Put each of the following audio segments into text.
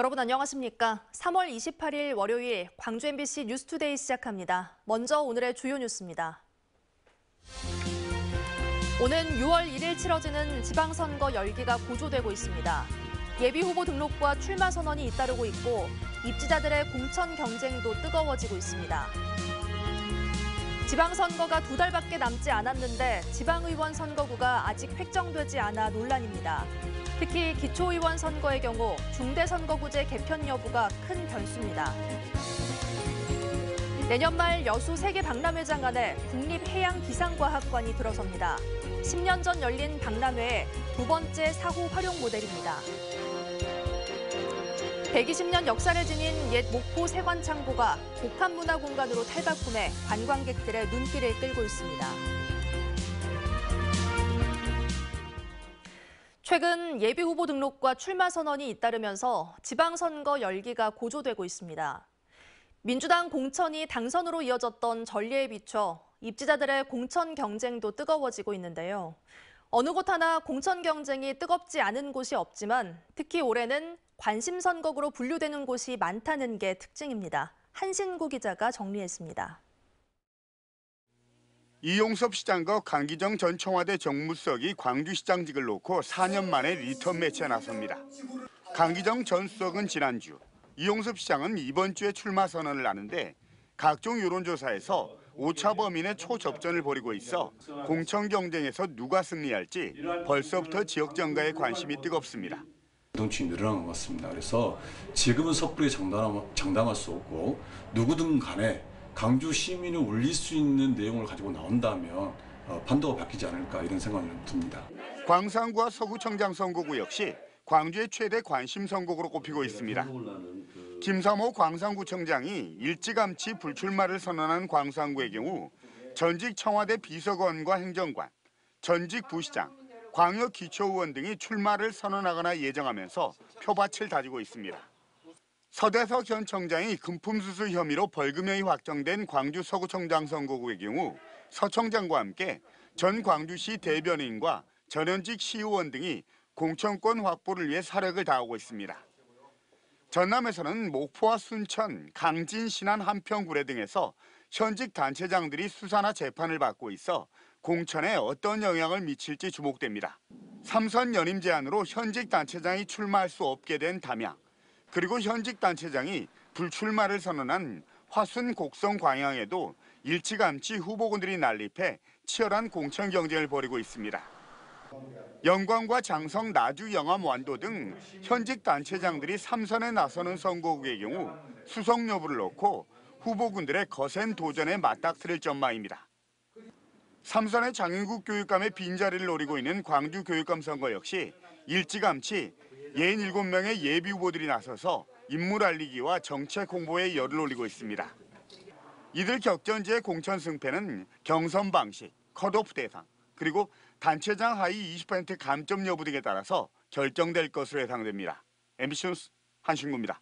여러분 안녕하십니까? 3월 28일 월요일 광주 MBC 뉴스투데이 시작합니다. 먼저 오늘의 주요 뉴스입니다. 오는 6월 1일 치러지는 지방선거 열기가 고조되고 있습니다. 예비후보 등록과 출마 선언이 잇따르고 있고 입지자들의 공천 경쟁도 뜨거워지고 있습니다. 지방선거가 두 달밖에 남지 않았는데 지방의원 선거구가 아직 획정되지 않아 논란입니다. 특히 기초의원 선거의 경우 중대선거구제 개편 여부가 큰 변수입니다. 내년 말 여수 세계 박람회장 안에 국립해양기상과학관이 들어섭니다. 10년 전 열린 박람회의 두 번째 사후 활용 모델입니다. 120년 역사를 지닌 옛 목포 세관창고가 복합 문화 공간으로 탈바꿈해 관광객들의 눈길을 끌고 있습니다. 최근 예비 후보 등록과 출마 선언이 잇따르면서 지방선거 열기가 고조되고 있습니다. 민주당 공천이 당선으로 이어졌던 전례에 비춰 입지자들의 공천 경쟁도 뜨거워지고 있는데요. 어느 곳 하나 공천 경쟁이 뜨겁지 않은 곳이 없지만 특히 올해는 관심 선거구로 분류되는 곳이 많다는 게 특징입니다. 한신구 기자가 정리했습니다. 이용섭 시장과 강기정 전 청와대 정무수석이 광주시장직을 놓고 4년 만에 리턴 매치에 나섭니다. 강기정 전 수석은 지난주, 이용섭 시장은 이번 주에 출마 선언을 하는데 각종 여론조사에서 오차 범인의 초접전을 벌이고 있어 공천 경쟁에서 누가 승리할지 벌써부터 지역 정가에 관심이 뜨겁습니다. 부동층이 늘어난 것 같습니다. 그래서 지금은 섣불리 장담할 수 없고 누구든 간에 강주 시민을 울릴 수 있는 내용을 가지고 나온다면 어, 판도가 바뀌지 않을까 이런 생각이 듭니다. 광산구와 서구청장 선거구 역시 광주의 최대 관심 선거구로 꼽히고 있습니다. 김삼호 광산구청장이 일찌감치 불출마를 선언한 광산구의 경우 전직 청와대 비서관과 행정관, 전직 부시장, 광역기초의원 등이 출마를 선언하거나 예정하면서 표밭을 다지고 있습니다. 서대석 현 청장이 금품수수 혐의로 벌금형이 확정된 광주 서구청장 선거구의 경우 서청장과 함께 전 광주시 대변인과 전현직 시의원 등이 공천권 확보를 위해 사력을 다하고 있습니다. 전남에서는 목포와 순천, 강진, 신안, 함평, 구례 등에서 현직 단체장들이 수사나 재판을 받고 있어 공천에 어떤 영향을 미칠지 주목됩니다. 삼선 연임 제한으로 현직 단체장이 출마할 수 없게 된 담양, 그리고 현직 단체장이 불출마를 선언한 화순 곡성 광양에도 일찌감치 후보군들이 난립해 치열한 공천 경쟁을 벌이고 있습니다. 영광과 장성, 나주, 영암, 완도 등 현직 단체장들이 삼선에 나서는 선거국의 경우 수성 여부를 놓고 후보군들의 거센 도전에 맞닥뜨릴 전망입니다. 삼선의 장윤국 교육감의 빈자리를 노리고 있는 광주 교육감 선거 역시 일찌감치 예인 7명의 예비 후보들이 나서서 인물 알리기와 정책 홍보에 열을 올리고 있습니다. 이들 격전지의 공천 승패는 경선 방식, 컷오프 대상, 그리고 단체장 하위 20% 감점 여부 등에 따라서 결정될 것으로 예상됩니다. MBC 뉴스 한신구입니다.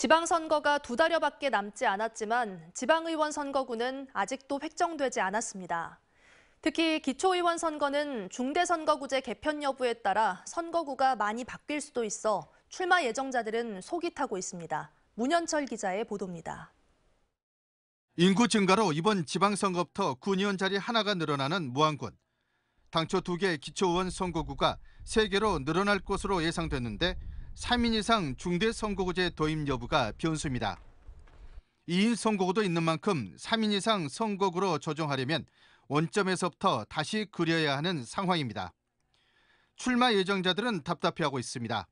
지방선거가 두 달여밖에 남지 않았지만 지방의원 선거구는 아직도 획정되지 않았습니다. 특히 기초의원 선거는 중대선거구제 개편 여부에 따라 선거구가 많이 바뀔 수도 있어 출마 예정자들은 속이 타고 있습니다. 문현철 기자의 보도입니다. 인구 증가로 이번 지방선거부터 군의원 자리 하나가 늘어나는 무안군. 당초 두개 기초의원 선거구가 세 개로 늘어날 것으로 예상됐는데 3인 이상 중대 선거구제 도입 여부가 변수입니다. 2인 선거구도 있는 만큼 3인 이상 선거구로 조정하려면 원점에서부터 다시 그려야 하는 상황입니다. 출마 예정자들은 답답해하고 있습니다.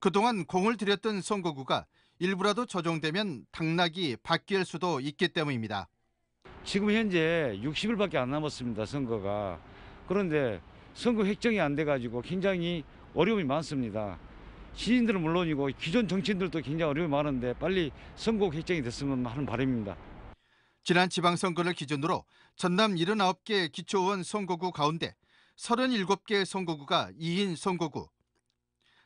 그동안 공을 들였던 선거구가 일부라도 조정되면 당락이 바뀔 수도 있기 때문입니다. 지금 현재 60일밖에 안 남았습니다. 선거가. 그런데 선거 획정이 안 돼가지고 굉장히 어려움이 많습니다. 시인들은 물론이고 기존 정치인들도 굉장히 어려움이 많은데 빨리 선거 결정이 됐으면 하는 바람입니다. 지난 지방선거를 기준으로 전남 79개 기초원 선거구 가운데 37개 선거구가 2인 선거구.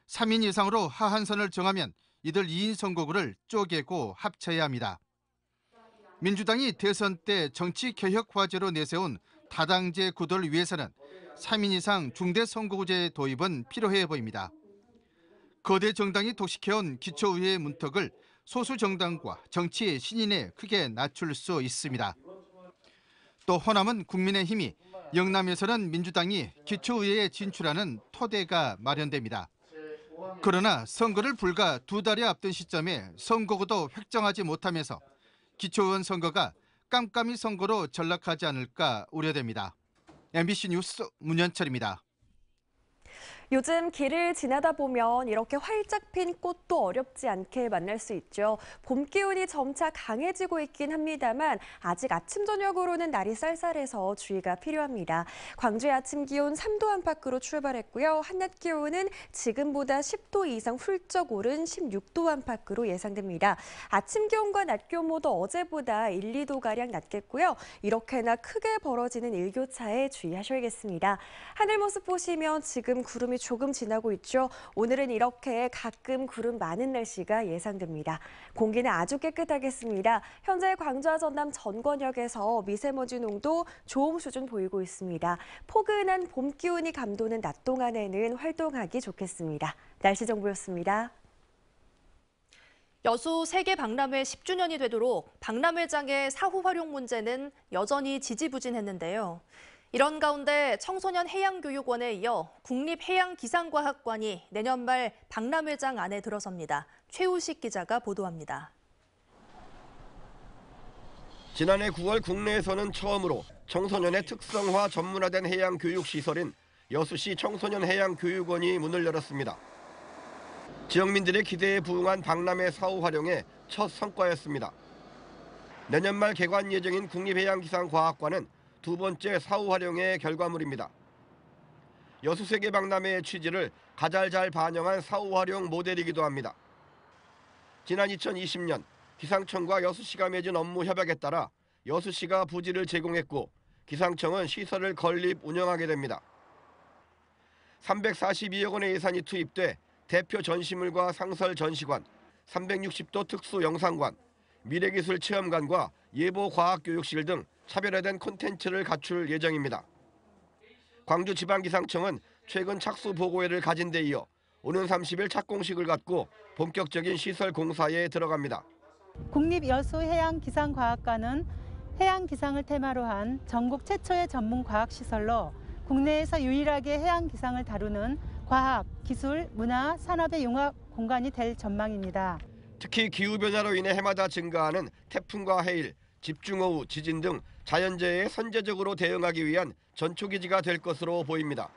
3인 이상으로 하한선을 정하면 이들 2인 선거구를 쪼개고 합쳐야 합니다. 민주당이 대선 때 정치 개혁 화제로 내세운 다당제 구도를 위해서는 3인 이상 중대 선거구제 도입은 필요해 보입니다. 거대 정당이 독식해온 기초의회 문턱을 소수 정당과 정치 의 신인에 크게 낮출 수 있습니다. 또 호남은 국민의힘이 영남에서는 민주당이 기초의회에 진출하는 토대가 마련됩니다. 그러나 선거를 불과 두 달이 앞둔 시점에 선거구도 획정하지 못하면서 기초의원 선거가 깜깜이 선거로 전락하지 않을까 우려됩니다. MBC 뉴스 문현철입니다. 요즘 길을 지나다 보면 이렇게 활짝 핀 꽃도 어렵지 않게 만날 수 있죠. 봄 기운이 점차 강해지고 있긴 합니다만 아직 아침 저녁으로는 날이 쌀쌀해서 주의가 필요합니다. 광주의 아침 기온 3도 안팎으로 출발했고요. 한낮 기온은 지금보다 10도 이상 훌쩍 오른 16도 안팎으로 예상됩니다. 아침 기온과 낮 기온 모두 어제보다 1, 2도가량 낮겠고요. 이렇게나 크게 벌어지는 일교차에 주의하셔야겠습니다. 하늘 모습 보시면 지금 구름이 조금 지나고 있죠. 오늘은 이렇게 가끔 구름 많은 날씨가 예상됩니다. 공기는 아주 깨끗하겠습니다. 현재 광주와 전남 전권역에서 미세먼지 농도 좋음 수준 보이고 있습니다. 포근한 봄 기운이 감도는 낮 동안에는 활동하기 좋겠습니다. 날씨 정보였습니다. 여수 세계 박람회 10주년이 되도록 박람회장의 사후 활용 문제는 여전히 지지부진했는데요. 이런 가운데 청소년 해양교육원에 이어 국립해양기상과학관이 내년 말 박람회장 안에 들어섭니다. 최우식 기자가 보도합니다. 지난해 9월 국내에서는 처음으로 청소년의 특성화 전문화된 해양교육시설인 여수시 청소년해양교육원이 문을 열었습니다. 지역민들의 기대에 부응한 박람회 사후 활용의 첫 성과였습니다. 내년 말 개관 예정인 국립해양기상과학관은 두 번째 사후 활용의 결과물입니다. 여수세계 박람회의 취지를 가장 잘 반영한 사후 활용 모델이기도 합니다. 지난 2020년 기상청과 여수시가 맺은 업무 협약에 따라 여수시가 부지를 제공했고 기상청은 시설을 건립 운영하게 됩니다. 342억 원의 예산이 투입돼 대표 전시물과 상설 전시관, 360도 특수 영상관, 미래기술 체험관과 예보과학교육실 등 차별화된 콘텐츠를 갖출 예정입니다. 광주지방기상청은 최근 착수 보고회를 가진 데 이어 오는 30일 착공식을 갖고 본격적인 시설 공사에 들어갑니다. 국립여수해양기상과학관은 해양기상을 테마로 한 전국 최초의 전문 과학시설로 국내에서 유일하게 해양기상을 다루는 과학, 기술, 문화, 산업의 융합 공간이 될 전망입니다. 특히 기후변화로 인해 해마다 증가하는 태풍과 해일, 집중호우, 지진 등 자연재해에 선제적으로 대응하기 위한 전초기지가 될 것으로 보입니다.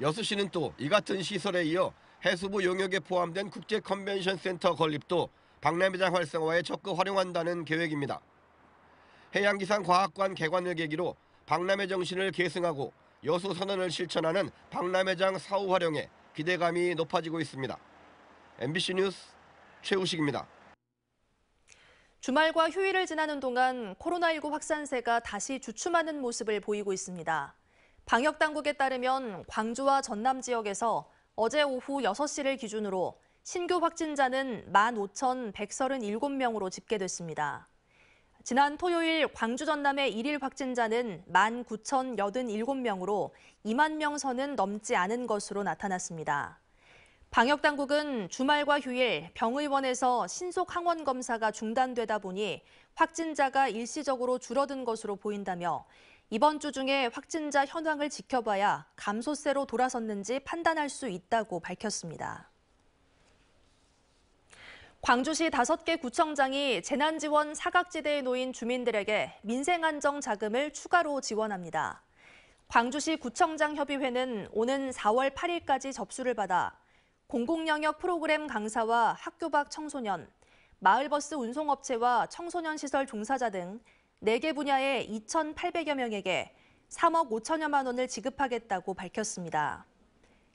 여수시는 또 이 같은 시설에 이어 해수부 용역에 포함된 국제 컨벤션 센터 건립도 박람회장 활성화에 적극 활용한다는 계획입니다. 해양기상 과학관 개관을 계기로 박람회 정신을 계승하고 여수 선언을 실천하는 박람회장 사후 활용에 기대감이 높아지고 있습니다. MBC 뉴스 최우식입니다. 주말과 휴일을 지나는 동안 코로나19 확산세가 다시 주춤하는 모습을 보이고 있습니다. 방역당국에 따르면 광주와 전남 지역에서 어제 오후 6시를 기준으로 신규 확진자는 15,137명으로 집계됐습니다. 지난 토요일 광주 전남의 1일 확진자는 19,087명으로 2만 명 선은 넘지 않은 것으로 나타났습니다. 방역당국은 주말과 휴일 병의원에서 신속 항원 검사가 중단되다 보니 확진자가 일시적으로 줄어든 것으로 보인다며 이번 주 중에 확진자 현황을 지켜봐야 감소세로 돌아섰는지 판단할 수 있다고 밝혔습니다. 광주시 5개 구청장이 재난지원 사각지대에 놓인 주민들에게 민생안정 자금을 추가로 지원합니다. 광주시 구청장 협의회는 오는 4월 8일까지 접수를 받아 공공영역 프로그램 강사와 학교 밖 청소년, 마을버스 운송업체와 청소년 시설 종사자 등 4개 분야에 2,800여 명에게 3억 5천여만 원을 지급하겠다고 밝혔습니다.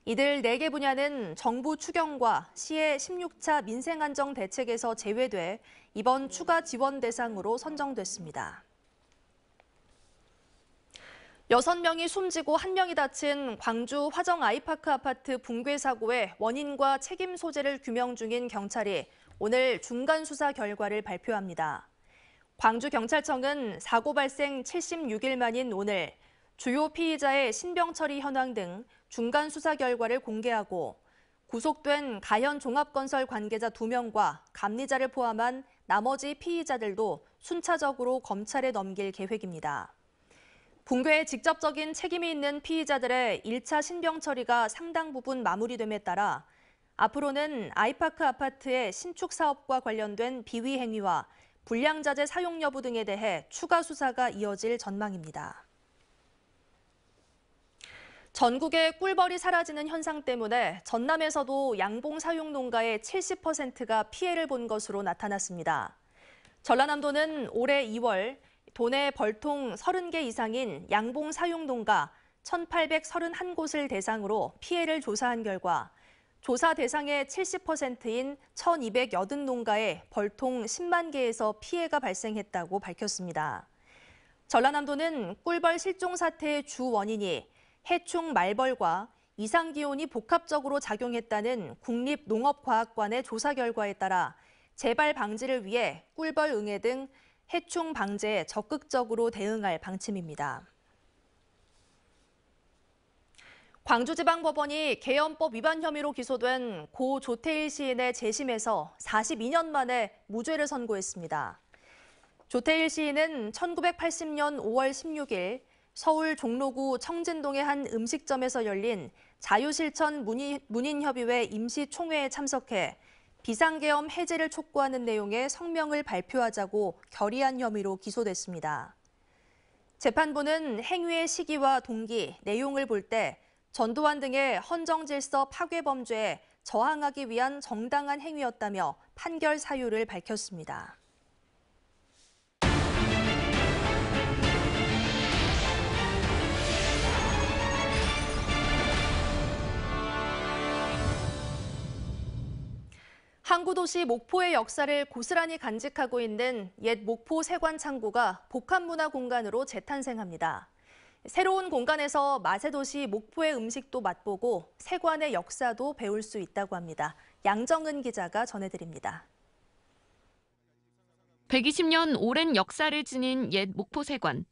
이들 4개 분야는 정부 추경과 시의 16차 민생안정 대책에서 제외돼 이번 추가 지원 대상으로 선정됐습니다. 여섯 명이 숨지고 한명이 다친 광주 화정 아이파크 아파트 붕괴 사고의 원인과 책임 소재를 규명 중인 경찰이 오늘 중간 수사 결과를 발표합니다. 광주경찰청은 사고 발생 76일 만인 오늘 주요 피의자의 신병 처리 현황 등 중간 수사 결과를 공개하고 구속된 가현 종합건설 관계자 2명과 감리자를 포함한 나머지 피의자들도 순차적으로 검찰에 넘길 계획입니다. 붕괴에 직접적인 책임이 있는 피의자들의 1차 신병 처리가 상당 부분 마무리됨에 따라 앞으로는 아이파크 아파트의 신축 사업과 관련된 비위 행위와 불량자재 사용 여부 등에 대해 추가 수사가 이어질 전망입니다. 전국의 꿀벌이 사라지는 현상 때문에 전남에서도 양봉 사용 농가의 70%가 피해를 본 것으로 나타났습니다. 전라남도는 올해 2월 도내 벌통 30개 이상인 양봉 사용농가 1,831곳을 대상으로 피해를 조사한 결과 조사 대상의 70%인 1,280 농가에 벌통 10만 개에서 피해가 발생했다고 밝혔습니다. 전라남도는 꿀벌 실종 사태의 주 원인이 해충 말벌과 이상 기온이 복합적으로 작용했다는 국립농업과학관의 조사 결과에 따라 재발 방지를 위해 꿀벌 응애 등 해충 방제에 적극적으로 대응할 방침입니다. 광주지방법원이 개헌법 위반 혐의로 기소된 고 조태일 시인의 재심에서 42년 만에 무죄를 선고했습니다. 조태일 시인은 1980년 5월 16일 서울 종로구 청진동의 한 음식점에서 열린 자유실천 문인협의회 임시총회에 참석해 비상계엄 해제를 촉구하는 내용의 성명을 발표하자고 결의한 혐의로 기소됐습니다. 재판부는 행위의 시기와 동기, 내용을 볼 때 전두환 등의 헌정질서 파괴 범죄에 저항하기 위한 정당한 행위였다며 판결 사유를 밝혔습니다. 항구도시 목포의 역사를 고스란히 간직하고 있는 옛 목포 세관 창고가 복합문화 공간으로 재탄생합니다. 새로운 공간에서 맛의 도시 목포의 음식도 맛보고 세관의 역사도 배울 수 있다고 합니다. 양정은 기자가 전해드립니다. 120년 오랜 역사를 지닌 옛 목포세관.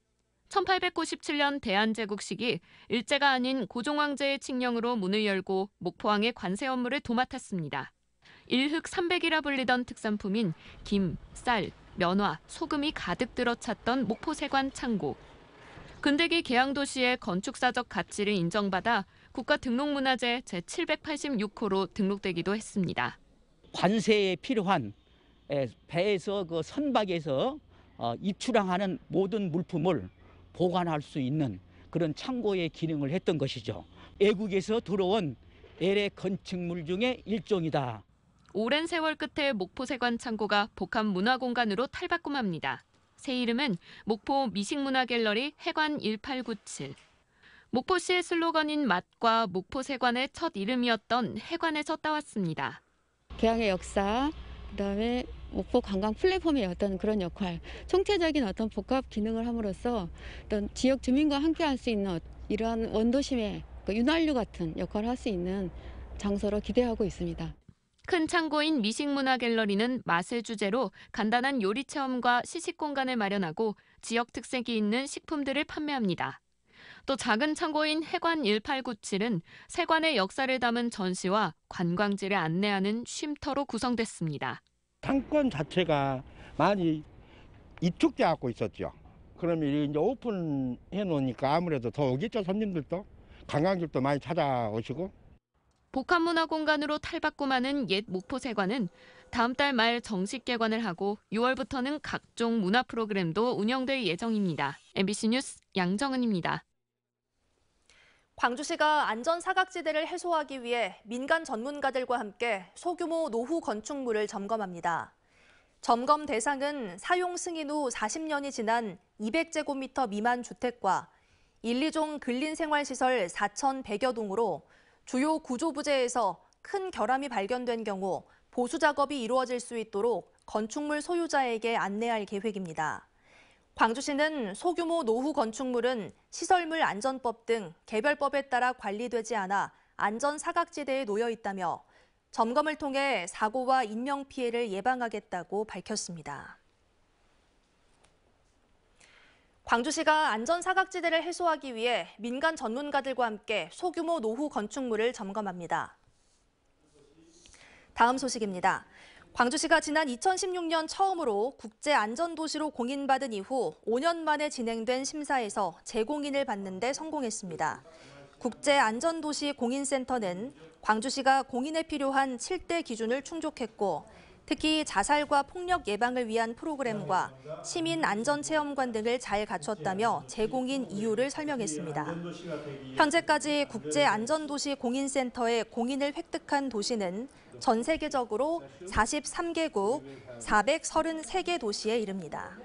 1897년 대한제국 시기 일제가 아닌 고종황제의 칙령으로 문을 열고 목포항의 관세 업무를 도맡았습니다. 일흑 삼백이라 불리던 특산품인 김, 쌀, 면화, 소금이 가득 들어찼던 목포세관 창고. 근대기 계양도시의 건축사적 가치를 인정받아 국가등록문화재 제786호로 등록되기도 했습니다. 관세에 필요한 배에서 그 선박에서 어, 입출항하는 모든 물품을 보관할 수 있는 그런 창고의 기능을 했던 것이죠. 외국에서 들어온 LA 건축물 중에 일종이다. 오랜 세월 끝에 목포세관 창고가 복합 문화공간으로 탈바꿈합니다. 새 이름은 목포 미식문화갤러리 해관 1897. 목포시의 슬로건인 맛과 목포세관의 첫 이름이었던 해관에서 따왔습니다. 개항의 역사, 그다음에 목포 관광 플랫폼의 어떤 그런 역할, 총체적인 어떤 복합 기능을 함으로써 어떤 지역 주민과 함께할 수 있는 어, 이러한 원도심의 그 윤활유 같은 역할을 할 수 있는 장소로 기대하고 있습니다. 큰 창고인 미식문화 갤러리는 맛을 주제로 간단한 요리 체험과 시식 공간을 마련하고 지역 특색이 있는 식품들을 판매합니다. 또 작은 창고인 해관 1897은 세관의 역사를 담은 전시와 관광지를 안내하는 쉼터로 구성됐습니다. 상권 자체가 많이 이축돼 갖고 있었죠. 그러 이제 오픈해 놓으니까 아무래도 더 오겠죠 손님들도 관광객도 많이 찾아오시고 복합문화 공간으로 탈바꿈 하는 옛 목포세관은 다음 달 말 정식 개관을 하고 6월부터는 각종 문화 프로그램도 운영될 예정입니다. MBC 뉴스 양정은입니다. 광주시가 안전 사각지대를 해소하기 위해 민간 전문가들과 함께 소규모 노후 건축물을 점검합니다. 점검 대상은 사용 승인 후 40년이 지난 200제곱미터 미만 주택과 1, 2종 근린생활시설 4,100여 동으로 주요 구조 부재에서 큰 결함이 발견된 경우 보수 작업이 이루어질 수 있도록 건축물 소유자에게 안내할 계획입니다. 광주시는 소규모 노후 건축물은 시설물 안전법 등 개별법에 따라 관리되지 않아 안전 사각지대에 놓여 있다며 점검을 통해 사고와 인명피해를 예방하겠다고 밝혔습니다. 광주시가 안전 사각지대를 해소하기 위해 민간 전문가들과 함께 소규모 노후 건축물을 점검합니다. 다음 소식입니다. 광주시가 지난 2016년 처음으로 국제안전도시로 공인받은 이후 5년 만에 진행된 심사에서 재공인을 받는 데 성공했습니다. 국제안전도시 공인센터는 광주시가 공인에 필요한 7대 기준을 충족했고 특히 자살과 폭력 예방을 위한 프로그램과 시민 안전체험관 등을 잘 갖췄다며 제공인 이유를 설명했습니다. 현재까지 국제안전도시 공인센터의 공인을 획득한 도시는 전 세계적으로 43개국 433개 도시에 이릅니다.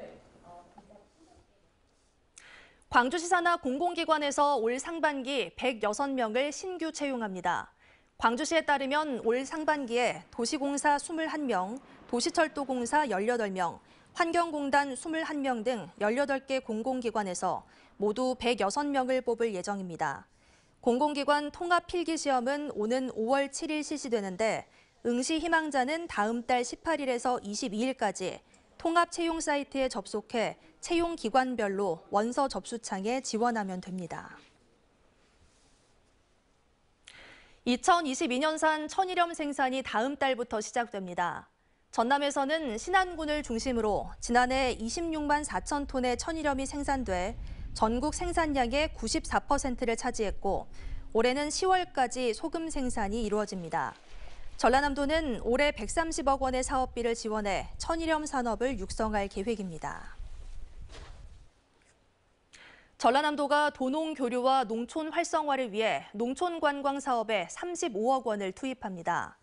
광주시 산하 공공기관에서 올 상반기 106명을 신규 채용합니다. 광주시에 따르면 올 상반기에 도시공사 21명, 도시철도공사 18명, 환경공단 21명 등 18개 공공기관에서 모두 106명을 뽑을 예정입니다. 공공기관 통합 필기 시험은 오는 5월 7일 실시되는데 응시 희망자는 다음 달 18일에서 22일까지 통합 채용 사이트에 접속해 채용 기관별로 원서 접수창에 지원하면 됩니다. 2022년산 천일염 생산이 다음 달부터 시작됩니다. 전남에서는 신안군을 중심으로 지난해 26만 4천 톤의 천일염이 생산돼 전국 생산량의 94%를 차지했고 올해는 10월까지 소금 생산이 이루어집니다. 전라남도는 올해 130억 원의 사업비를 지원해 천일염 산업을 육성할 계획입니다. 전라남도가 도농 교류와 농촌 활성화를 위해 농촌 관광 사업에 35억 원을 투입합니다.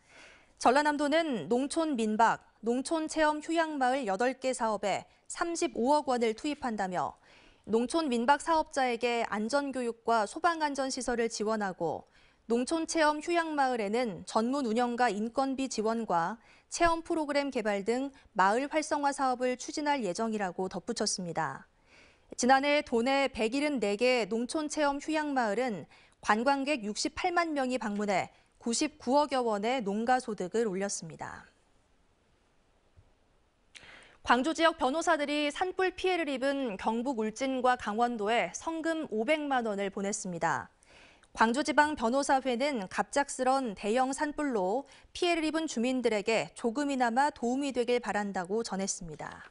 전라남도는 농촌 민박, 농촌 체험 휴양마을 8개 사업에 35억 원을 투입한다며 농촌 민박 사업자에게 안전교육과 소방안전시설을 지원하고 농촌 체험 휴양마을에는 전문 운영가 인건비 지원과 체험 프로그램 개발 등 마을 활성화 사업을 추진할 예정이라고 덧붙였습니다. 지난해 도내 174개 농촌 체험 휴양마을은 관광객 68만 명이 방문해 99억여 원의 농가 소득을 올렸습니다. 광주 지역 변호사들이 산불 피해를 입은 경북 울진과 강원도에 성금 500만 원을 보냈습니다. 광주지방 변호사회는 갑작스런 대형 산불로 피해를 입은 주민들에게 조금이나마 도움이 되길 바란다고 전했습니다.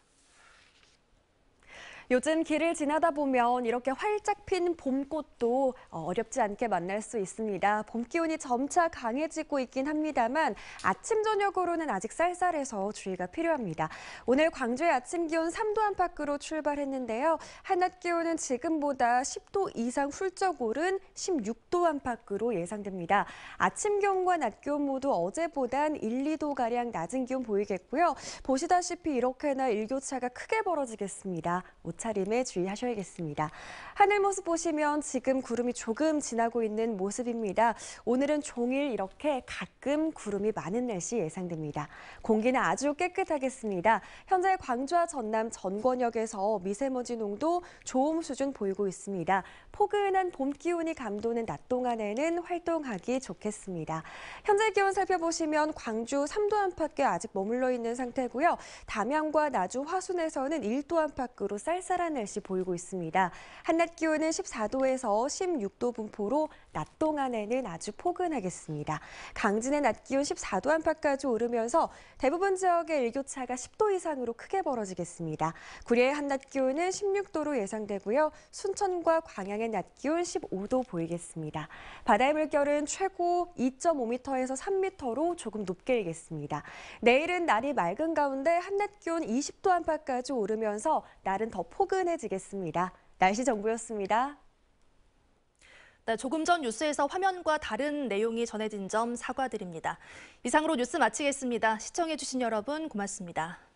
요즘 길을 지나다 보면 이렇게 활짝 핀 봄꽃도 어, 어렵지 않게 만날 수 있습니다. 봄 기온이 점차 강해지고 있긴 합니다만 아침 저녁으로는 아직 쌀쌀해서 주의가 필요합니다. 오늘 광주의 아침 기온 3도 안팎으로 출발했는데요. 한낮 기온은 지금보다 10도 이상 훌쩍 오른 16도 안팎으로 예상됩니다. 아침 기온과 낮 기온 모두 어제보단 1, 2도 가량 낮은 기온 보이겠고요. 보시다시피 이렇게나 일교차가 크게 벌어지겠습니다. 옷차림에 주의하셔야겠습니다. 하늘 모습 보시면 지금 구름이 조금 지나고 있는 모습입니다. 오늘은 종일 이렇게 가끔 구름이 많은 날씨 예상됩니다. 공기는 아주 깨끗하겠습니다. 현재 광주와 전남 전권역에서 미세먼지 농도 좋음 수준 보이고 있습니다. 포근한 봄 기운이 감도는 낮 동안에는 활동하기 좋겠습니다. 현재 기온 살펴보시면 광주 3도 안팎에 아직 머물러 있는 상태고요. 담양과 나주 화순에서는 1도 안팎으로 쌀쌀 쌀쌀한 날씨 보이고 있습니다. 한낮 기온은 14도에서 16도 분포로 낮 동안에는 아주 포근하겠습니다. 강진의 낮 기온 14도 안팎까지 오르면서 대부분 지역의 일교차가 10도 이상으로 크게 벌어지겠습니다. 구례의 한낮 기온은 16도로 예상되고요. 순천과 광양의 낮 기온 15도 보이겠습니다. 바다의 물결은 최고 2.5m에서 3m로 조금 높게 일겠습니다. 내일은 날이 맑은 가운데 한낮 기온 20도 안팎까지 오르면서 날은 더 포근해지겠습니다. 날씨 정보였습니다. 네, 조금 전 뉴스에서 화면과 다른 내용이 전해진 점 사과드립니다. 이상으로 뉴스 마치겠습니다. 시청해주신 여러분 고맙습니다.